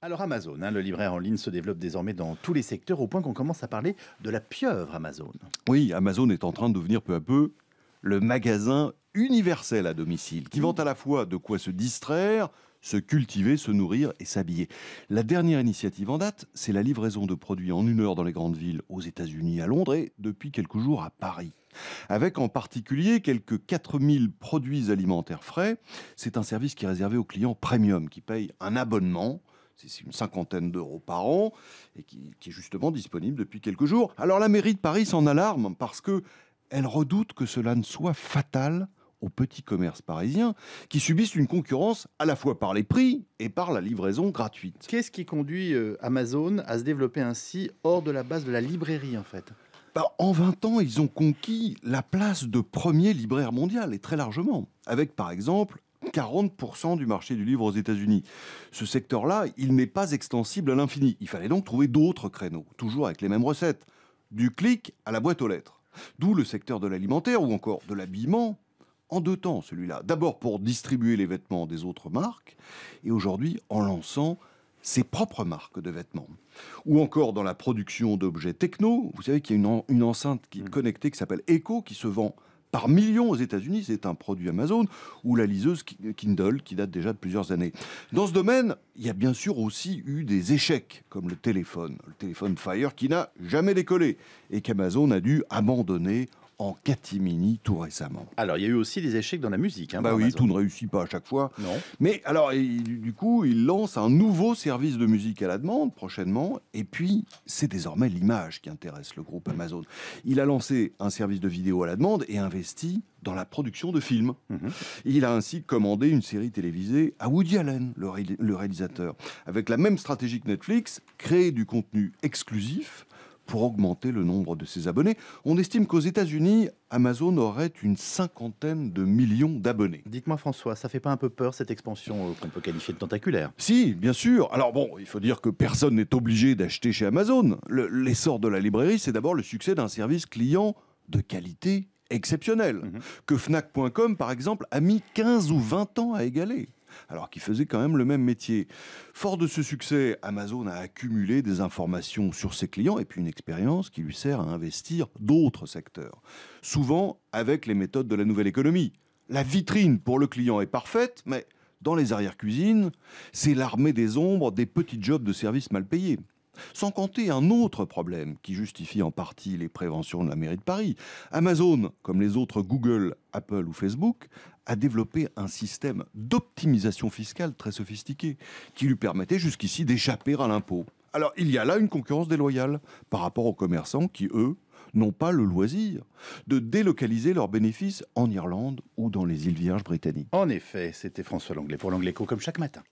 Alors Amazon, hein, le libraire en ligne se développe désormais dans tous les secteurs au point qu'on commence à parler de la pieuvre Amazon. Oui, Amazon est en train de devenir peu à peu le magasin universel à domicile qui vend à la fois de quoi se distraire, se cultiver, se nourrir et s'habiller. La dernière initiative en date, c'est la livraison de produits en une heure dans les grandes villes aux États-Unis, à Londres et depuis quelques jours à Paris. Avec en particulier quelques 4000 produits alimentaires frais, c'est un service qui est réservé aux clients premium qui payent un abonnement c'est une cinquantaine d'euros par an, et qui, est justement disponible depuis quelques jours. Alors la mairie de Paris s'en alarme parce que elle redoute que cela ne soit fatal aux petits commerces parisiens qui subissent une concurrence à la fois par les prix et par la livraison gratuite. Qu'est-ce qui conduit euh, Amazon à se développer ainsi hors de la base de la librairie en fait bah, en 20 ans, ils ont conquis la place de premier libraire mondial, et très largement, avec par exemple 40% du marché du livre aux États-Unis. Ce secteur-là, il n'est pas extensible à l'infini. Il fallait donc trouver d'autres créneaux, toujours avec les mêmes recettes. Du clic à la boîte aux lettres. D'où le secteur de l'alimentaire ou encore de l'habillement, en deux temps celui-là. D'abord pour distribuer les vêtements des autres marques, et aujourd'hui en lançant ses propres marques de vêtements. Ou encore dans la production d'objets techno, vous savez qu'il y a une, une enceinte qui est mm. connectée qui s'appelle Echo, qui se vend par millions aux États-Unis. C'est un produit Amazon ou la liseuse Kindle qui date déjà de plusieurs années. Dans ce domaine, il y a bien sûr aussi eu des échecs comme le téléphone, le téléphone Fire qui n'a jamais décollé et qu'Amazon a dû abandonner en catimini tout récemment. Alors, il y a eu aussi des échecs dans la musique. Hein, bah oui, tout ne réussit pas à chaque fois. Non. Mais alors, du coup, il lance un nouveau service de musique à la demande prochainement. Et puis, c'est désormais l'image qui intéresse le groupe Amazon. Il a lancé un service de vidéo à la demande et investi dans la production de films. Mhm. Il a ainsi commandé une série télévisée à Woody Allen, le réalisateur, avec la même stratégie que Netflix, créer du contenu exclusif pour augmenter le nombre de ses abonnés. On estime qu'aux États-Unis, Amazon aurait une cinquantaine de millions d'abonnés. Dites-moi François, ça fait pas un peu peur cette expansion euh, qu'on peut qualifier de tentaculaire Si, bien sûr. Alors bon, il faut dire que personne n'est obligé d'acheter chez Amazon. L'essor de la librairie, c'est d'abord le succès d'un service client de qualité exceptionnelle, mhm. que Fnac.com, par exemple, a mis 15 ou 20 ans à égaler alors qu'ils faisait quand même le même métier. Fort de ce succès, Amazon a accumulé des informations sur ses clients et puis une expérience qui lui sert à investir d'autres secteurs, souvent avec les méthodes de la nouvelle économie. La vitrine pour le client est parfaite, mais dans les arrière cuisines c'est l'armée des ombres des petits jobs de service mal payés. Sans compter un autre problème qui justifie en partie les préventions de la mairie de Paris. Amazon, comme les autres Google, Apple ou Facebook, a développé un système d'optimisation fiscale très sophistiqué qui lui permettait jusqu'ici d'échapper à l'impôt. Alors il y a là une concurrence déloyale par rapport aux commerçants qui, eux, n'ont pas le loisir de délocaliser leurs bénéfices en Irlande ou dans les îles Vierges britanniques. En effet, c'était François Langlais pour Co comme chaque matin.